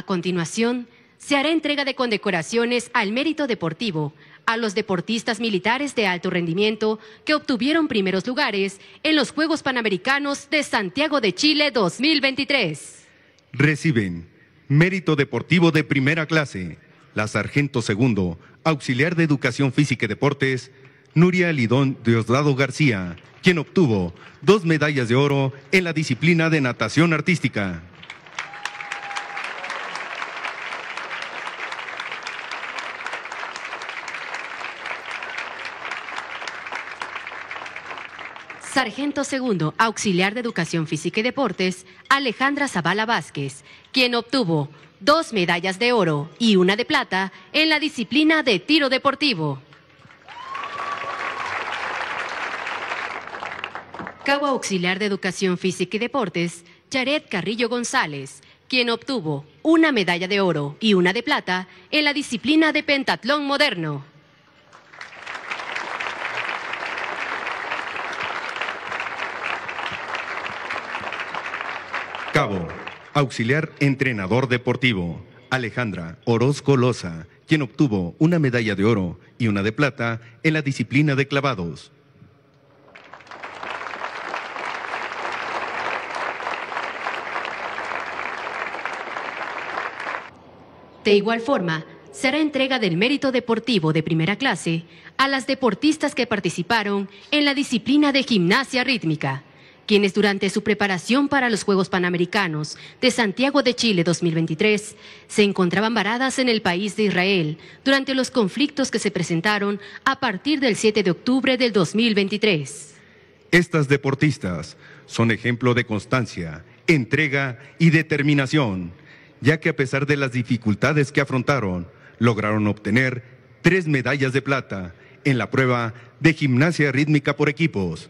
A continuación, se hará entrega de condecoraciones al mérito deportivo a los deportistas militares de alto rendimiento que obtuvieron primeros lugares en los Juegos Panamericanos de Santiago de Chile 2023. Reciben mérito deportivo de primera clase la sargento segundo, auxiliar de Educación Física y Deportes, Nuria Lidón Diosdado García, quien obtuvo dos medallas de oro en la disciplina de natación artística. Sargento segundo, auxiliar de Educación Física y Deportes, Alejandra Zavala Vázquez, quien obtuvo dos medallas de oro y una de plata en la disciplina de tiro deportivo. Cabo auxiliar de Educación Física y Deportes, Jared Carrillo González, quien obtuvo una medalla de oro y una de plata en la disciplina de pentatlón moderno. auxiliar entrenador deportivo. Alejandra Orozco Loza, quien obtuvo una medalla de oro y una de plata en la disciplina de clavados. De igual forma, será entrega del mérito deportivo de primera clase a las deportistas que participaron en la disciplina de gimnasia rítmica quienes durante su preparación para los Juegos Panamericanos de Santiago de Chile 2023 se encontraban varadas en el país de Israel durante los conflictos que se presentaron a partir del 7 de octubre del 2023. Estas deportistas son ejemplo de constancia, entrega y determinación, ya que a pesar de las dificultades que afrontaron, lograron obtener tres medallas de plata en la prueba de gimnasia rítmica por equipos